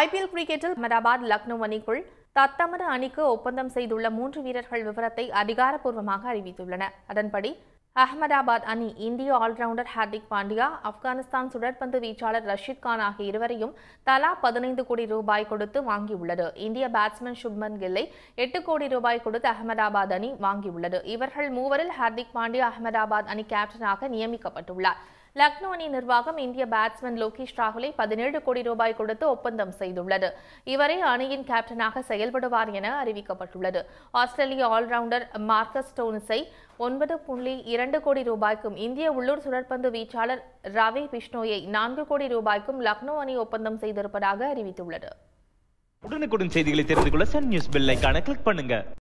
IPL கிரிக்கெட்டில் அகமதாபாத் லக்னோ அணிக்குள் தத்தமது அணிக்கு ஒப்பந்தம் செய்துள்ள மூன்று வீரர்கள் விவரத்தை அதிகாரப்பூர்வமாக அறிவித்துள்ளன அதன்படி அகமதாபாத் அணி இந்திய ஆல்ரவுண்டர் ஹார்திக் பாண்டியா ஆப்கானிஸ்தான் சுழற்பந்து வீச்சாளர் ரஷித் கான் ஆகிய இருவரையும் தலா பதினைந்து கோடி ரூபாய் கொடுத்து வாங்கியுள்ளது இந்திய பேட்ஸ்மேன் சுப்மன் கில்லை எட்டு கோடி ரூபாய் கொடுத்து அகமதாபாத் அணி வாங்கியுள்ளது இவர்கள் மூவரில் ஹார்திக் பாண்டியா அகமதாபாத் அணி கேப்டனாக நியமிக்கப்பட்டுள்ளார் லக்னோ அணி நிர்வாகம் இந்திய பேட்ஸ்மேன் லோகேஷ் ராகுலை பதினேழு கோடி ரூபாய் கொடுத்து ஒப்பந்தம் செய்துள்ளது இவரே அணியின் கேப்டனாக செயல்படுவார் என அறிவிக்கப்பட்டுள்ளது ஆஸ்திரேலிய ஆல்ரவுண்டர் மார்க்கஸ் ஸ்டோன்ஸை ஒன்பது புள்ளி இரண்டு கோடி ரூபாய்க்கும் இந்திய உள்ளூர் சுழற்பந்து வீச்சாளர் ரவி பிஷ்ணோயை நான்கு கோடி ரூபாய்க்கும் லக்னோ அணி ஒப்பந்தம் செய்திருப்பதாக அறிவித்துள்ளது உடனுக்குடன் செய்திகளை தெரிந்து கொள்ள சன் நியூஸ் கிளிக் பண்ணுங்க